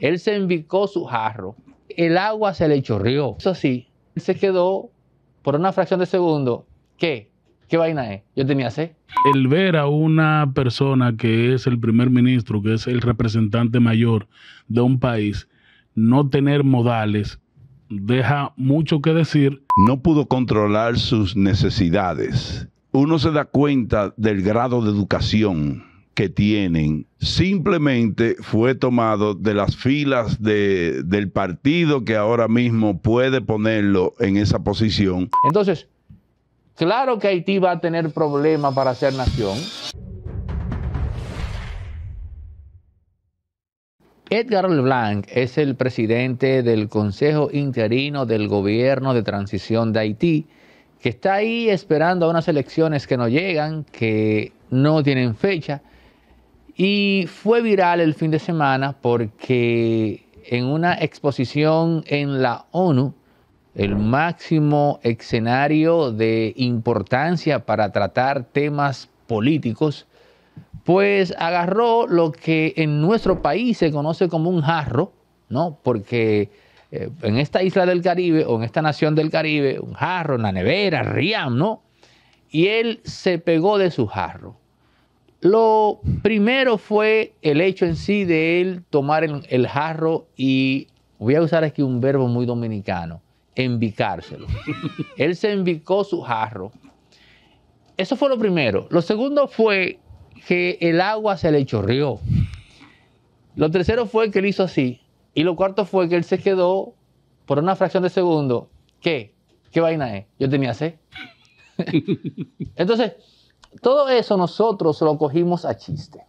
Él se envicó su jarro. El agua se le chorrió. Eso sí, él se quedó por una fracción de segundo. ¿Qué? ¿Qué vaina es? Yo tenía sed. El ver a una persona que es el primer ministro, que es el representante mayor de un país, no tener modales, deja mucho que decir. No pudo controlar sus necesidades. Uno se da cuenta del grado de educación que tienen simplemente fue tomado de las filas del partido que ahora mismo puede ponerlo en esa posición. Entonces, claro que Haití va a tener problemas para ser nación. Edgar Leblanc es el presidente del Consejo Interino del Gobierno de Transición de Haití, que está ahí esperando a unas elecciones que no llegan, que no tienen fecha y fue viral el fin de semana porque en una exposición en la ONU, el máximo escenario de importancia para tratar temas políticos, pues agarró lo que en nuestro país se conoce como un jarro, ¿no? Porque eh, en esta isla del Caribe o en esta nación del Caribe, un jarro, una nevera, Riam, ¿no? Y él se pegó de su jarro. Lo primero fue el hecho en sí de él tomar el, jarro y, voy a usar aquí un verbo muy dominicano, envicárselo. él se envicó su jarro. Eso fue lo primero. Lo segundo fue que el agua se le chorrió. Lo tercero fue que él hizo así. Y lo cuarto fue que él se quedó por una fracción de segundo. ¿Qué? ¿Qué vaina es? Yo tenía sed. Entonces, todo eso nosotros lo cogimos a chiste.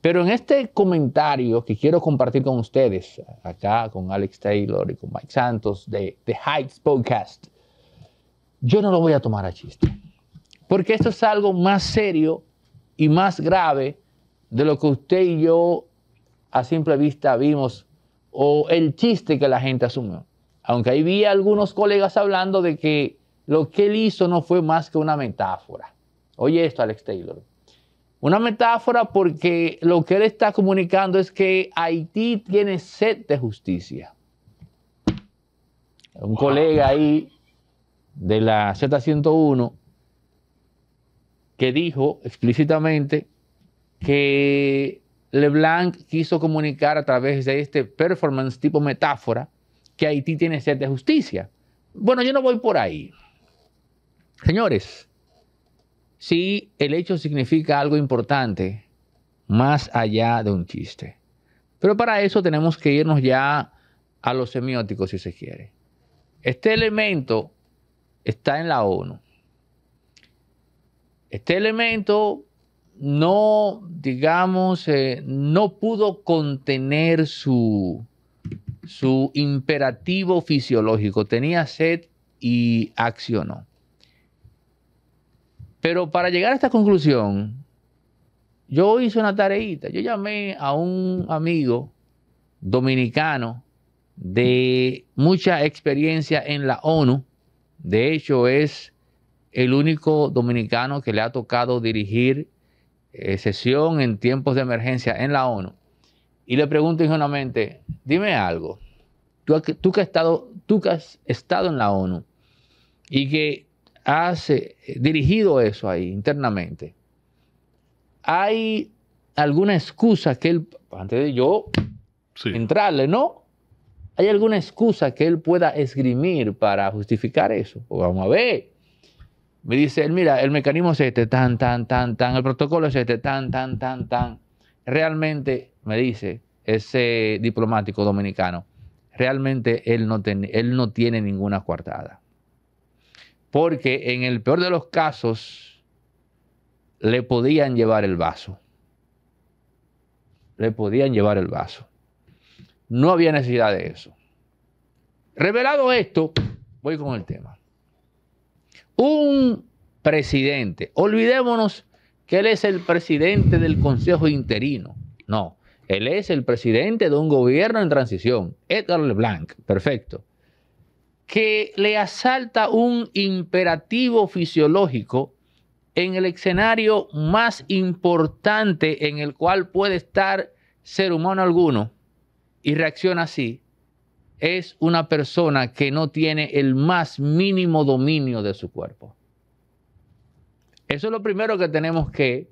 Pero en este comentario que quiero compartir con ustedes, acá con Alex Taylor y con Mike Santos de The Heights Podcast, yo no lo voy a tomar a chiste. Porque esto es algo más serio y más grave de lo que usted y yo a simple vista vimos o el chiste que la gente asumió. Aunque ahí vi algunos colegas hablando de que lo que él hizo no fue más que una metáfora. Oye esto, Alex Taylor. Una metáfora porque lo que él está comunicando es que Haití tiene sed de justicia. Un colega ahí de la Z101 que dijo explícitamente que LeBlanc quiso comunicar a través de este performance tipo metáfora que Haití tiene sed de justicia. Bueno, yo no voy por ahí. Señores, si el hecho significa algo importante más allá de un chiste. Pero para eso tenemos que irnos ya a los semióticos, si se quiere. Este elemento está en la ONU. Este elemento no, digamos, eh, no pudo contener su, su imperativo fisiológico. Tenía sed y accionó. Pero para llegar a esta conclusión, yo hice una tareita. Yo llamé a un amigo dominicano de mucha experiencia en la ONU. De hecho, es el único dominicano que le ha tocado dirigir eh, sesión en tiempos de emergencia en la ONU. Y le pregunto ingenuamente, dime algo, tú, tú, que estado, tú que has estado en la ONU y que Hace dirigido eso ahí internamente? ¿Hay alguna excusa que él, antes de yo entrarle, no? ¿Hay alguna excusa que él pueda esgrimir para justificar eso? Pues vamos a ver. Me dice él, mira, el mecanismo es este, tan, tan, tan, tan, el protocolo es este, tan, tan, tan, tan. Realmente, me dice ese diplomático dominicano, realmente él no, él no tiene ninguna coartada porque en el peor de los casos le podían llevar el vaso. Le podían llevar el vaso. No había necesidad de eso. Revelado esto, voy con el tema. Un presidente, olvidémonos que él es el presidente del Consejo Interino. No, él es el presidente de un gobierno en transición. Edgar Leblanc, perfecto que le asalta un imperativo fisiológico en el escenario más importante en el cual puede estar ser humano alguno y reacciona así, es una persona que no tiene el más mínimo dominio de su cuerpo. Eso es lo primero que tenemos que...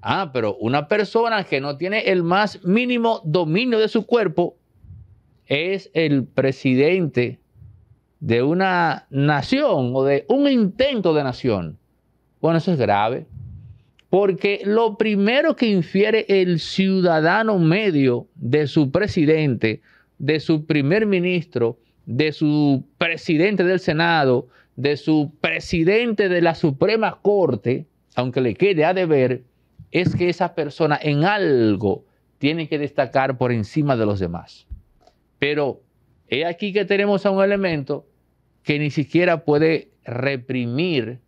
Ah, pero una persona que no tiene el más mínimo dominio de su cuerpo es el presidente de una nación o de un intento de nación. Bueno, eso es grave, porque lo primero que infiere el ciudadano medio de su presidente, de su primer ministro, de su presidente del Senado, de su presidente de la Suprema Corte, aunque le quede a deber, es que esa persona en algo tiene que destacar por encima de los demás. Pero he aquí que tenemos a un elemento que ni siquiera puede reprimir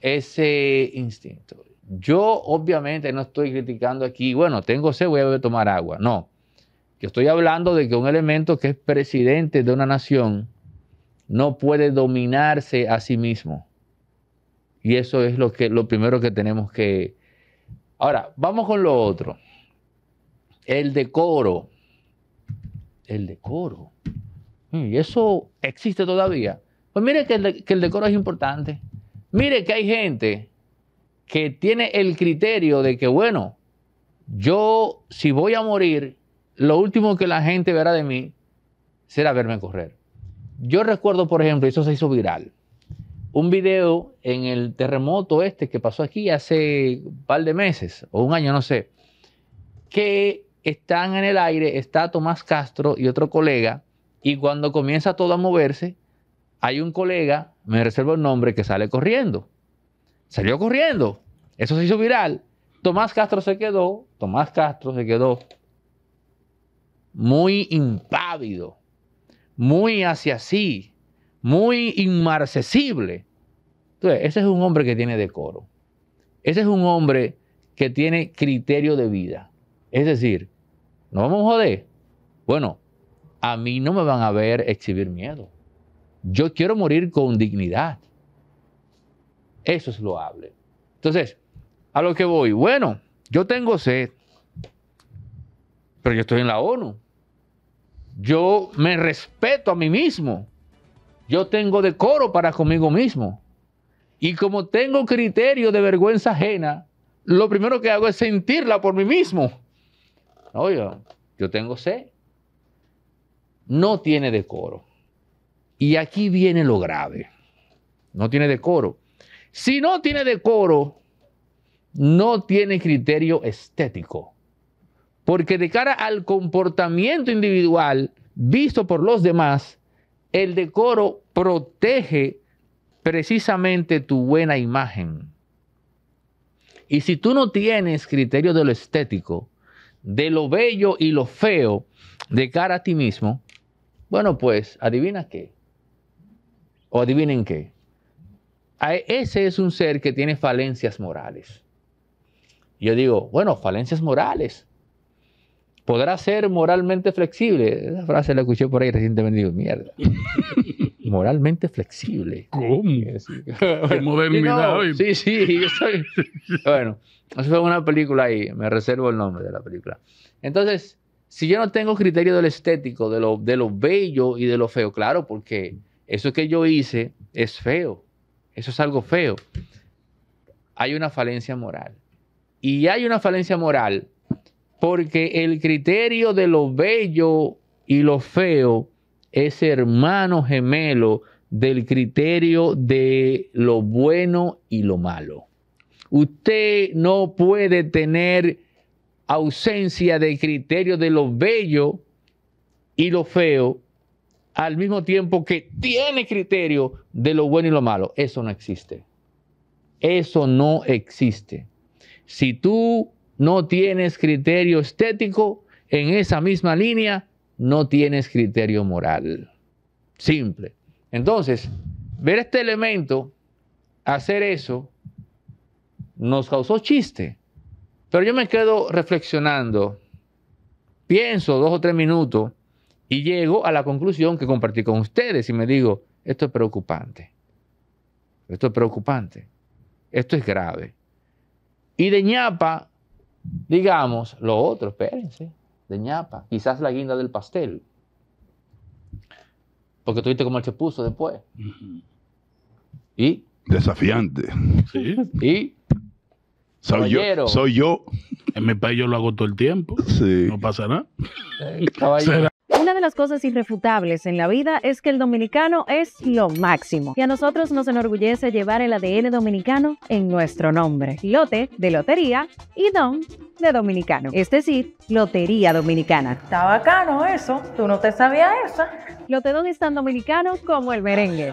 ese instinto. Yo obviamente no estoy criticando aquí, bueno, tengo sed, voy a tomar agua. No, yo estoy hablando de que un elemento que es presidente de una nación no puede dominarse a sí mismo. Y eso es lo, que, lo primero que tenemos que... Ahora, vamos con lo otro. El decoro. El decoro. Mm, y eso existe todavía. Pues mire que el, decoro es importante. Mire que hay gente que tiene el criterio de que, bueno, yo si voy a morir, lo último que la gente verá de mí será verme correr. Yo recuerdo, por ejemplo, eso se hizo viral, un video en el terremoto este que pasó aquí hace un par de meses, o un año, no sé, que están en el aire, está Tomás Castro y otro colega y cuando comienza todo a moverse, hay un colega, me reservo el nombre, que sale corriendo. Salió corriendo. Eso se hizo viral. Tomás Castro se quedó, Tomás Castro se quedó muy impávido, muy hacia sí, muy inmarcesible. Entonces, ese es un hombre que tiene decoro. Ese es un hombre que tiene criterio de vida. Es decir, no vamos a joder. Bueno, a mí no me van a ver exhibir miedo. Yo quiero morir con dignidad. Eso es loable. Entonces, a lo que voy, bueno, yo tengo sed, pero yo estoy en la ONU. Yo me respeto a mí mismo. Yo tengo decoro para conmigo mismo. Y como tengo criterio de vergüenza ajena, lo primero que hago es sentirla por mí mismo. Oye, yo tengo sed no tiene decoro. Y aquí viene lo grave. No tiene decoro. Si no tiene decoro, no tiene criterio estético. Porque de cara al comportamiento individual visto por los demás, el decoro protege precisamente tu buena imagen. Y si tú no tienes criterio de lo estético, de lo bello y lo feo de cara a ti mismo, bueno, pues, ¿adivina qué? ¿O adivinen qué? ese es un ser que tiene falencias morales. Yo digo, bueno, falencias morales. ¿Podrá ser moralmente flexible? Esa frase la escuché por ahí recientemente y digo, mierda. moralmente flexible. ¿Cómo? Sí, sí, yo soy... Bueno, eso fue una película ahí, me reservo el nombre de la película. Entonces, si yo no tengo criterio del estético, de lo, de lo bello y de lo feo, claro, porque eso que yo hice es feo, eso es algo feo. Hay una falencia moral. Y hay una falencia moral porque el criterio de lo bello y lo feo es hermano gemelo del criterio de lo bueno y lo malo. Usted no puede tener ausencia de criterio de lo bello y lo feo, al mismo tiempo que tiene criterio de lo bueno y lo malo. Eso no existe. Eso no existe. Si tú no tienes criterio estético en esa misma línea, no tienes criterio moral. Simple. Entonces, ver este elemento, hacer eso, nos causó chiste. Pero yo me quedo reflexionando, pienso dos o tres minutos y llego a la conclusión que compartí con ustedes y me digo, esto es preocupante, esto es preocupante, esto es grave. Y de ñapa, digamos, lo otro, espérense, de ñapa, quizás la guinda del pastel. Porque tuviste como él se puso después. Y. Desafiante. ¿Sí? Y soy yo. Soy yo. En mi país yo lo hago todo el tiempo. No pasa nada. Eh, Una de las cosas irrefutables en la vida es que el dominicano es lo máximo y a nosotros nos enorgullece llevar el ADN dominicano en nuestro nombre. Lote de lotería y don de dominicano, es decir, Lotería Dominicana. Está bacano eso, tú no te sabías eso. Lote don es tan dominicano como el merengue.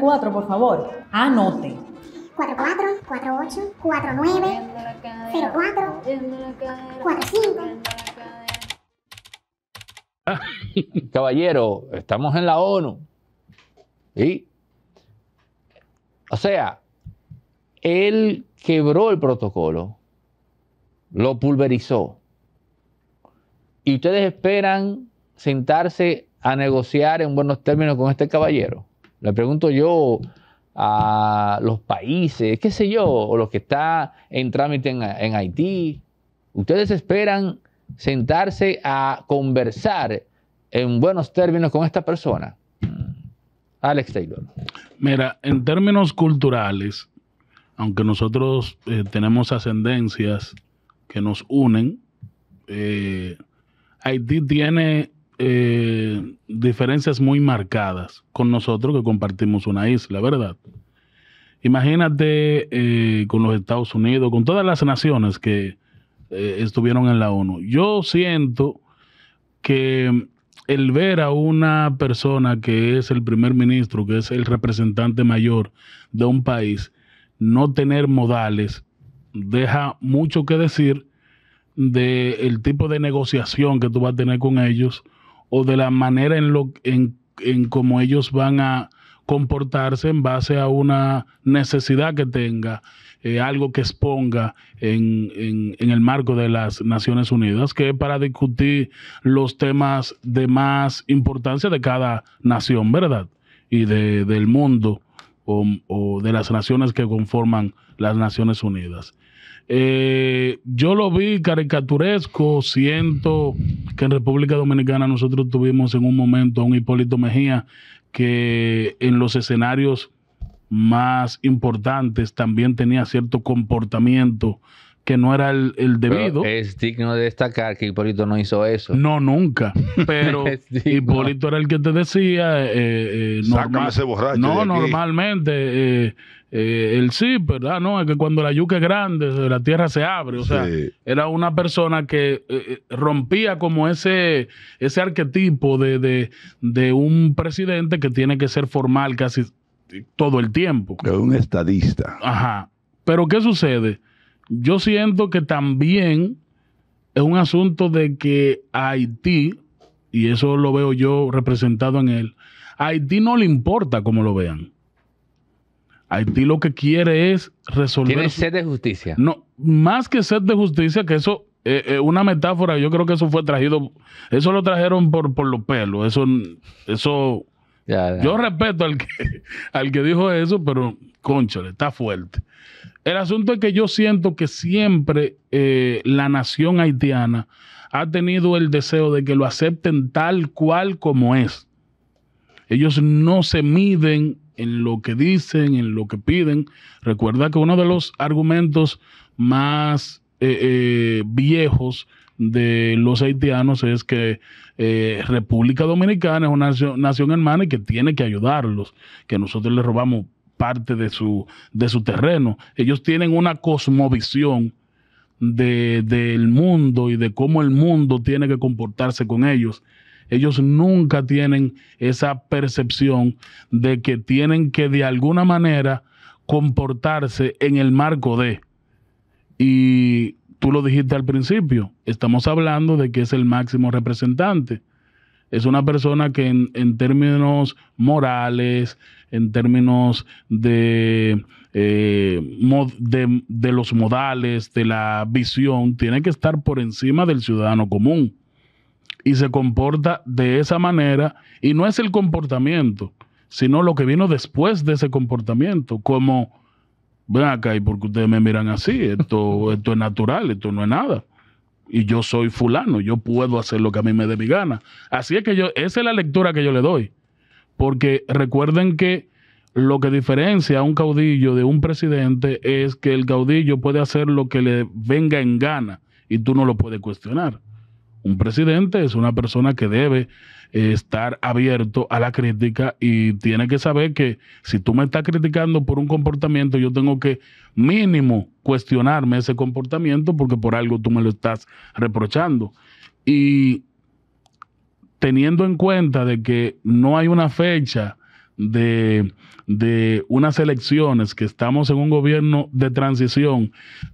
4, por favor. Anote. 44, 48, 49, 04, 45. Caballero, estamos en la ONU. O sea, él quebró el protocolo, lo pulverizó. Y ustedes esperan sentarse a negociar en buenos términos con este caballero le pregunto yo a los países, qué sé yo, o los que está en trámite en, Haití, ustedes esperan sentarse a conversar en buenos términos con esta persona. Alex Taylor. Mira, en términos culturales, aunque nosotros eh, tenemos ascendencias que nos unen, eh, Haití tiene eh, diferencias muy marcadas con nosotros que compartimos una isla, ¿verdad? Imagínate eh, con los Estados Unidos, con todas las naciones que eh, estuvieron en la ONU. Yo siento que el ver a una persona que es el primer ministro, que es el representante mayor de un país, no tener modales, deja mucho que decir del tipo de negociación que tú vas a tener con ellos o de la manera en, lo, en, en cómo ellos van a comportarse en base a una necesidad que tenga, eh, algo que exponga en, en, el marco de las Naciones Unidas, que es para discutir los temas de más importancia de cada nación, ¿verdad? Y de, del mundo o, o de las naciones que conforman las Naciones Unidas. Eh, yo lo vi caricaturesco, siento que en República Dominicana nosotros tuvimos en un momento a un Hipólito Mejía que en los escenarios más importantes también tenía cierto comportamiento que no era el, debido. es digno de destacar que Hipólito no hizo eso. No, nunca. Pero Hipólito era el que te decía. Eh, eh No, normalmente. Eh, eh, el sí, ¿verdad? No, es que cuando la yuca es grande, la tierra se abre. O sea, era una persona que eh, eh, rompía como ese, ese arquetipo de, de, un presidente que tiene que ser formal casi todo el tiempo. un estadista. Ajá. Pero ¿qué sucede? Yo siento que también es un asunto de que Haití, y eso lo veo yo representado en él, Haití no le importa cómo lo vean. Haití lo que quiere es resolver. Tiene sed de justicia. No, más que sed de justicia, que eso eh, eh, una metáfora, yo creo que eso fue traído, eso lo trajeron por, por los pelos, eso, eso, yo respeto al que, al que dijo eso, pero conchale, está fuerte. El asunto es que yo siento que siempre eh, la nación haitiana ha tenido el deseo de que lo acepten tal cual como es. Ellos no se miden en lo que dicen, en lo que piden. Recuerda que uno de los argumentos más eh, eh, viejos de los haitianos es que eh, República Dominicana es una nación, hermana y que tiene que ayudarlos, que nosotros les robamos parte de su, de su terreno. Ellos tienen una cosmovisión del mundo y de cómo el mundo tiene que comportarse con ellos ellos nunca tienen esa percepción de que tienen que de alguna manera comportarse en el marco de. Y tú lo dijiste al principio, estamos hablando de que es el máximo representante. Es una persona que en, términos morales, en términos de, eh, de, de los modales, de la visión, tiene que estar por encima del ciudadano común y se comporta de esa manera, y no es el comportamiento, sino lo que vino después de ese comportamiento, como, ven acá, y porque ustedes me miran así, esto, esto es natural, esto no es nada. Y yo soy fulano, yo puedo hacer lo que a mí me dé mi gana. Así es que yo, esa es la lectura que yo le doy. Porque recuerden que lo que diferencia a un caudillo de un presidente es que el caudillo puede hacer lo que le venga en gana y tú no lo puedes cuestionar. Un presidente es una persona que debe eh, estar abierto a la crítica y tiene que saber que si tú me estás criticando por un comportamiento, yo tengo que mínimo cuestionarme ese comportamiento porque por algo tú me lo estás reprochando. Y teniendo en cuenta de que no hay una fecha de, unas elecciones, que estamos en un gobierno de transición,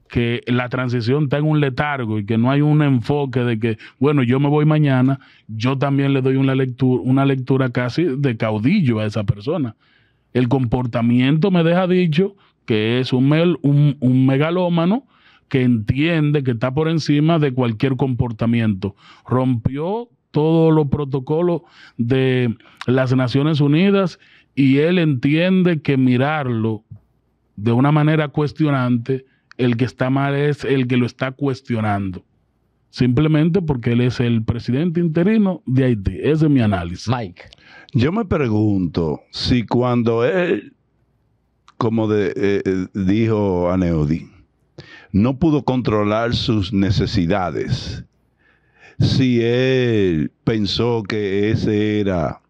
que la transición está en un letargo y que no hay un enfoque de que, bueno, yo me voy mañana, yo también le doy una lectura, una lectura casi de caudillo a esa persona. El comportamiento me deja dicho que es un, un, un megalómano, que entiende que está por encima de cualquier comportamiento. Rompió todos los protocolos de las Naciones Unidas y él entiende que mirarlo de una manera cuestionante, el que está mal es el que lo está cuestionando. Simplemente porque él es el presidente interino de Haití. Ese es mi análisis. Mike. Yo me pregunto si cuando él, como de, eh, eh, dijo Aneudi, no pudo controlar sus necesidades, si él pensó que ese era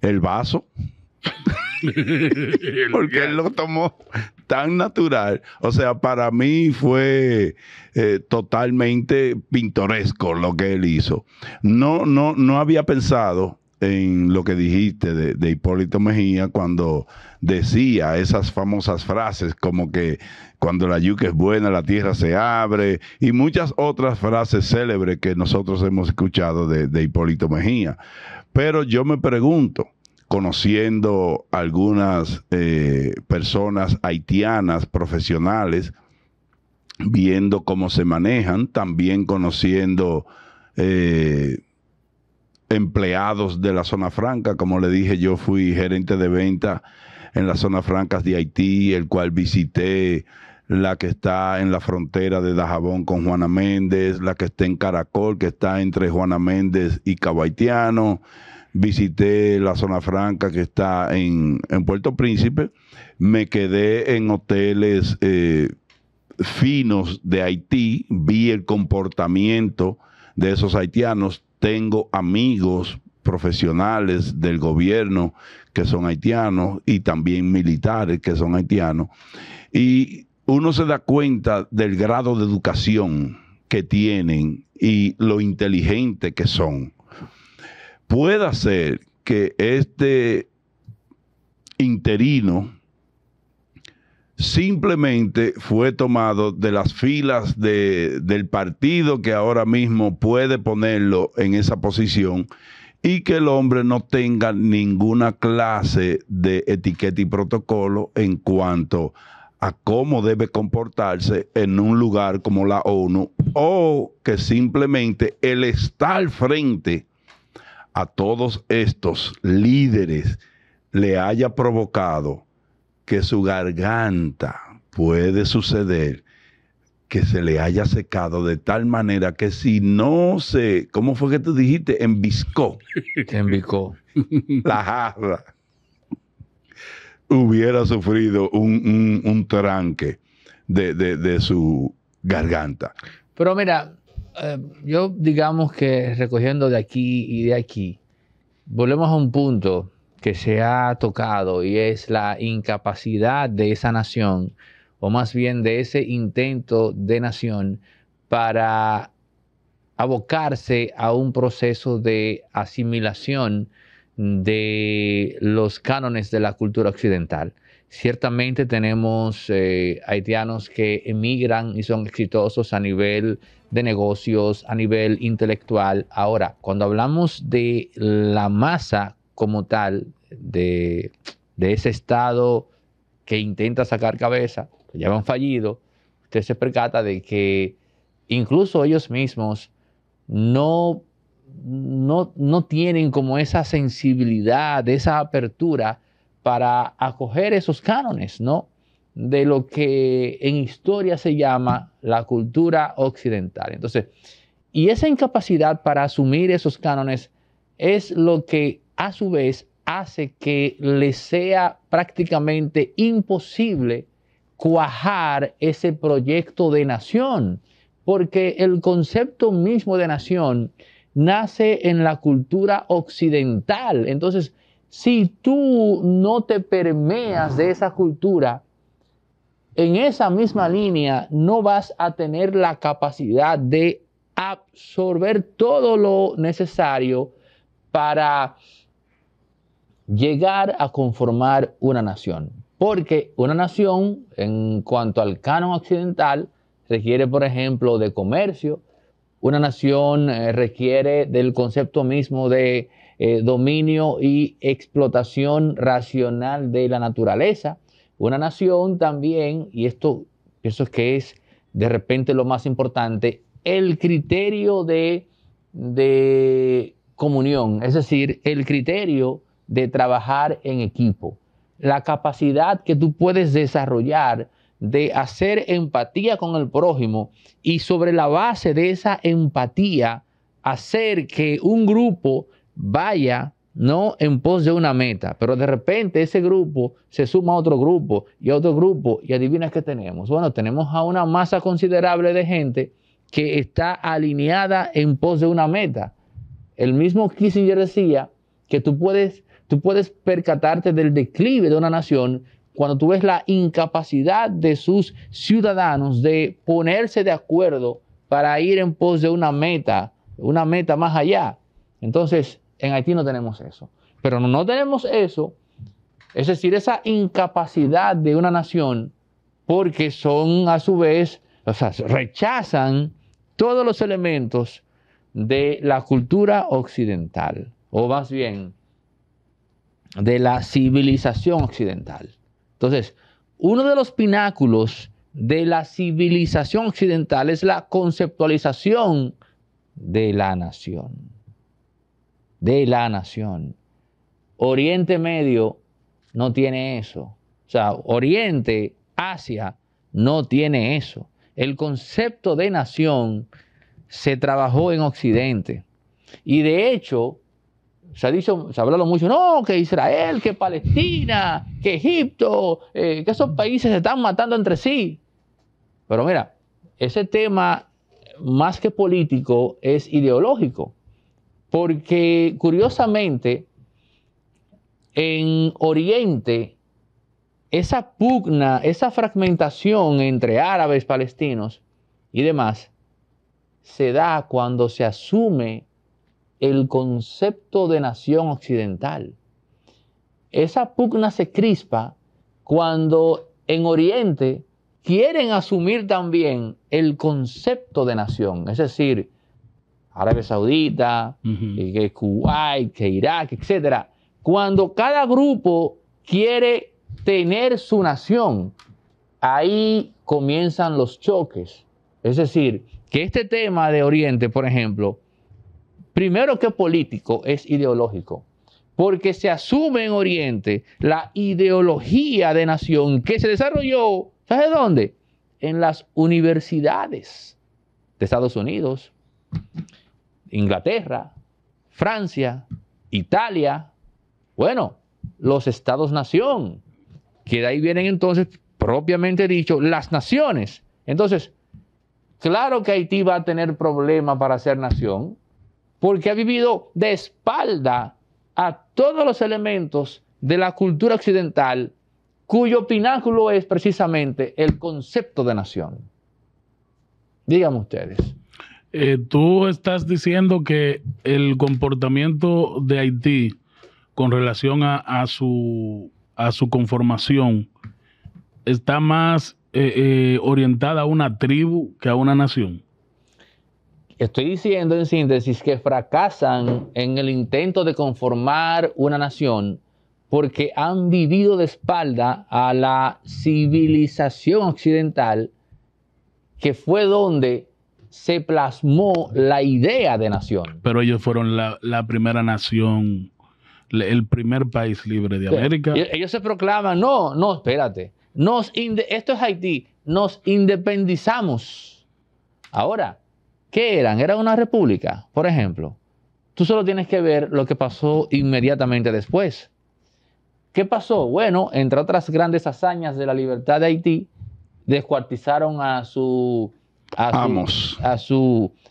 el vaso. porque él lo tomó tan natural. O sea, para mí fue eh, totalmente pintoresco lo que él hizo. No, no, no había pensado en lo que dijiste de, Hipólito Mejía cuando decía esas famosas frases como que cuando la yuca es buena la tierra se abre y muchas otras frases célebres que nosotros hemos escuchado de, Hipólito Mejía. Pero yo me pregunto, conociendo algunas eh, personas haitianas profesionales, viendo cómo se manejan, también conociendo... Eh, empleados de la zona franca. Como le dije, yo fui gerente de venta en las zonas francas de Haití, el cual visité la que está en la frontera de Dajabón con Juana Méndez, la que está en Caracol, que está entre Juana Méndez y Cabo Haitiano. Visité la zona franca que está en, Puerto Príncipe. Me quedé en hoteles eh, finos de Haití. Vi el comportamiento de esos haitianos tengo amigos profesionales del gobierno que son haitianos y también militares que son haitianos. Y uno se da cuenta del grado de educación que tienen y lo inteligente que son. Puede ser que este interino simplemente fue tomado de las filas del partido que ahora mismo puede ponerlo en esa posición y que el hombre no tenga ninguna clase de etiqueta y protocolo en cuanto a cómo debe comportarse en un lugar como la ONU o que simplemente el estar frente a todos estos líderes le haya provocado que su garganta puede suceder que se le haya secado de tal manera que si no se, ¿cómo fue que tú dijiste? Enviscó. enviscó. La jarra. Hubiera sufrido un, un, un tranque de, de, su garganta. Pero mira, eh, yo digamos que recogiendo de aquí y de aquí, volvemos a un punto que se ha tocado y es la incapacidad de esa nación, o más bien de ese intento de nación, para abocarse a un proceso de asimilación de los cánones de la cultura occidental. Ciertamente tenemos eh, haitianos que emigran y son exitosos a nivel de negocios, a nivel intelectual. Ahora, cuando hablamos de la masa como tal, de, ese estado que intenta sacar cabeza, que ya han fallido, usted se percata de que incluso ellos mismos no, no, no tienen como esa sensibilidad, esa apertura para acoger esos cánones, ¿no? De lo que en historia se llama la cultura occidental. Entonces, y esa incapacidad para asumir esos cánones es lo que a su vez hace que le sea prácticamente imposible cuajar ese proyecto de nación, porque el concepto mismo de nación nace en la cultura occidental. Entonces, si tú no te permeas de esa cultura, en esa misma línea no vas a tener la capacidad de absorber todo lo necesario para llegar a conformar una nación. Porque una nación, en cuanto al canon occidental, requiere, por ejemplo, de comercio. Una nación eh, requiere del concepto mismo de eh, dominio y explotación racional de la naturaleza. Una nación también, y esto pienso que es de repente lo más importante, el criterio de, de comunión, es decir, el criterio de trabajar en equipo, la capacidad que tú puedes desarrollar de hacer empatía con el prójimo y sobre la base de esa empatía hacer que un grupo vaya no en pos de una meta, pero de repente ese grupo se suma a otro grupo y a otro grupo y adivina qué tenemos. Bueno, tenemos a una masa considerable de gente que está alineada en pos de una meta. El mismo Kissinger decía que tú puedes Tú puedes percatarte del declive de una nación cuando tú ves la incapacidad de sus ciudadanos de ponerse de acuerdo para ir en pos de una meta, una meta más allá. Entonces, en Haití no tenemos eso. Pero no tenemos eso, es decir, esa incapacidad de una nación, porque son a su vez, o sea, rechazan todos los elementos de la cultura occidental, o más bien de la civilización occidental. Entonces, uno de los pináculos de la civilización occidental es la conceptualización de la nación. De la nación. Oriente Medio no tiene eso. O sea, Oriente, Asia, no tiene eso. El concepto de nación se trabajó en Occidente. Y de hecho, se ha dicho, se ha hablado mucho, no, que Israel, que Palestina, que Egipto, eh, que esos países se están matando entre sí. Pero mira, ese tema, más que político, es ideológico. Porque curiosamente, en Oriente, esa pugna, esa fragmentación entre árabes, palestinos y demás, se da cuando se asume el concepto de nación occidental. Esa pugna se crispa cuando en Oriente quieren asumir también el concepto de nación, es decir, Arabia Saudita, Kuwait, que Irak, etc. Cuando cada grupo quiere tener su nación, ahí comienzan los choques. Es decir, que este tema de Oriente, por ejemplo, primero que político, es ideológico. Porque se asume en Oriente la ideología de nación que se desarrolló, ¿sabes dónde? En las universidades de Estados Unidos, Inglaterra, Francia, Italia, bueno, los estados-nación, que de ahí vienen entonces, propiamente dicho, las naciones. Entonces, claro que Haití va a tener problemas para ser nación, porque ha vivido de espalda a todos los elementos de la cultura occidental, cuyo pináculo es precisamente el concepto de nación. Díganme ustedes. Eh, tú estás diciendo que el comportamiento de Haití con relación a, su, conformación está más eh, eh, orientada a una tribu que a una nación. Estoy diciendo en síntesis que fracasan en el intento de conformar una nación porque han vivido de espalda a la civilización occidental que fue donde se plasmó la idea de nación. Pero ellos fueron la, primera nación, el primer país libre de América. Ellos, se proclaman, no, no, espérate, esto es Haití, nos independizamos. Ahora, ¿Qué eran? Era una república, por ejemplo. Tú solo tienes que ver lo que pasó inmediatamente después. ¿Qué pasó? Bueno, entre otras grandes hazañas de la libertad de Haití, descuartizaron a su a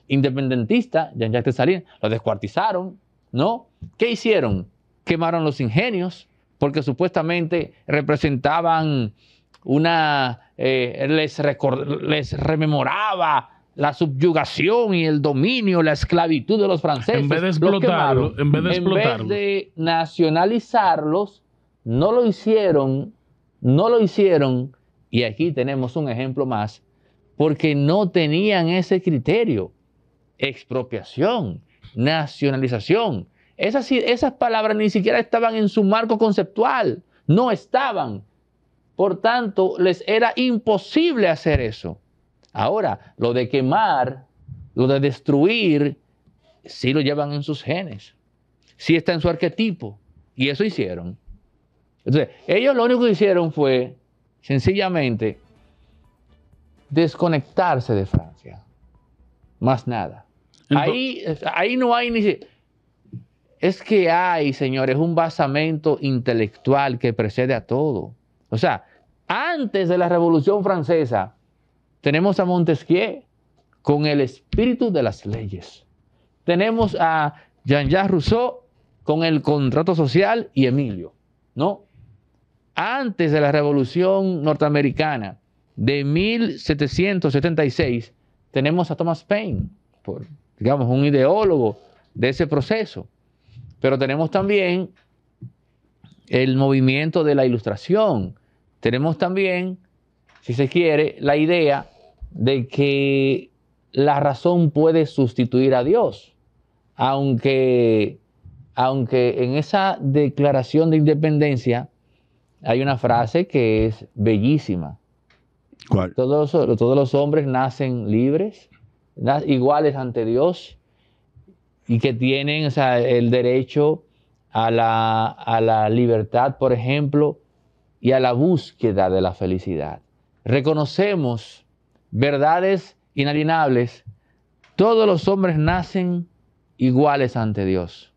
independentista, Jean-Jacques Dessalines, lo descuartizaron, ¿no? ¿Qué hicieron? Quemaron los ingenios porque supuestamente representaban una, eh, les, les rememoraba la subyugación y el dominio, la esclavitud de los franceses. En vez de explotarlo, en vez de, En vez de nacionalizarlos, no lo hicieron, no lo hicieron, y aquí tenemos un ejemplo más, porque no tenían ese criterio. Expropiación, nacionalización. Esas, esas palabras ni siquiera estaban en su marco conceptual, no estaban. Por tanto, les era imposible hacer eso. Ahora, lo de quemar, lo de destruir, sí lo llevan en sus genes, sí está en su arquetipo, y eso hicieron. Entonces, ellos lo único que hicieron fue, sencillamente, desconectarse de Francia, más nada. Ahí, ahí no hay ni... Es que hay, señores, un basamento intelectual que precede a todo. O sea, antes de la Revolución Francesa, tenemos a Montesquieu con el espíritu de las leyes. Tenemos a Jean-Jacques Rousseau con el contrato social y Emilio, ¿no? Antes de la Revolución Norteamericana de 1776, tenemos a Thomas Paine, digamos, un ideólogo de ese proceso. Pero tenemos también el movimiento de la ilustración. Tenemos también, si se quiere, la idea de que la razón puede sustituir a Dios, aunque, aunque en esa declaración de independencia hay una frase que es bellísima. ¿Cuál? Todos, todos los hombres nacen libres, iguales ante Dios y que tienen el derecho a la, a la libertad, por ejemplo, y a la búsqueda de la felicidad. Reconocemos verdades inalienables, todos los hombres nacen iguales ante Dios.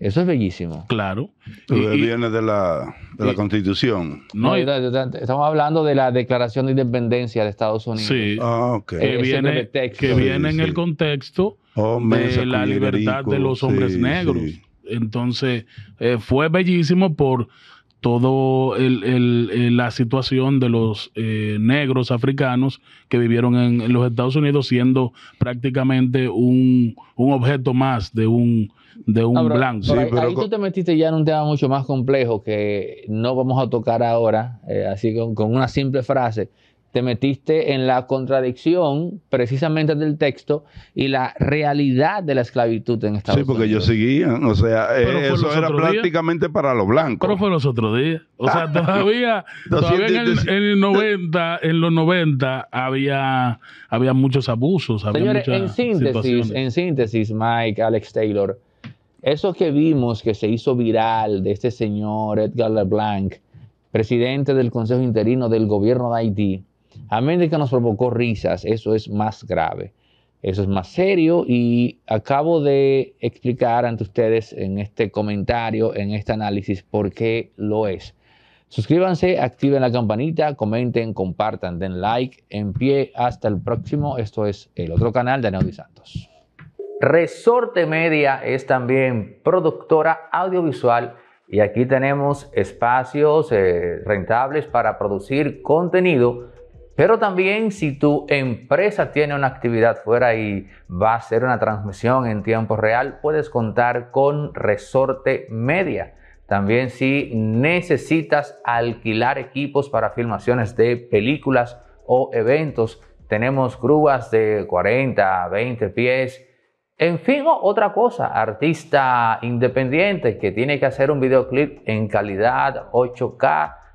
Eso es bellísimo. Claro. y, viene de la, Constitución. No, estamos hablando de la Declaración de Independencia de Estados Unidos. Sí. Ah, que, viene, en el contexto oh, de la libertad de los hombres negros. Entonces, eh, fue bellísimo por todo el, el, eh, la situación de los eh, negros africanos que vivieron en, los Estados Unidos siendo prácticamente un, un objeto más de un, de un blanco. ahí, tú te metiste ya en un tema mucho más complejo que no vamos a tocar ahora, eh, así con, con, una simple frase metiste en la contradicción precisamente del texto y la realidad de la esclavitud en Estados Unidos. Sí, porque yo ellos seguían, o sea, eso era prácticamente para los blancos. Pero fue los otros días. O sea, todavía, en, el, 90, en los 90 había, había muchos abusos. Señores, en síntesis, en síntesis, Mike, Alex Taylor, eso que vimos que se hizo viral de este señor Edgar LeBlanc, presidente del Consejo Interino del Gobierno de Haití, América de que nos provocó risas, eso es más grave, eso es más serio y acabo de explicar ante ustedes en este comentario, en este análisis, por qué lo es. Suscríbanse, activen la campanita, comenten, compartan, den like, en pie, hasta el próximo. Esto es el otro canal de Neody Santos. Resorte Media es también productora audiovisual y aquí tenemos espacios eh, rentables para producir contenido pero también si tu empresa tiene una actividad fuera y va a ser una transmisión en tiempo real, puedes contar con Resorte Media. También si necesitas alquilar equipos para filmaciones de películas o eventos, tenemos grúas de 40, 20 pies. En fin, otra cosa, artista independiente que tiene que hacer un videoclip en calidad 8K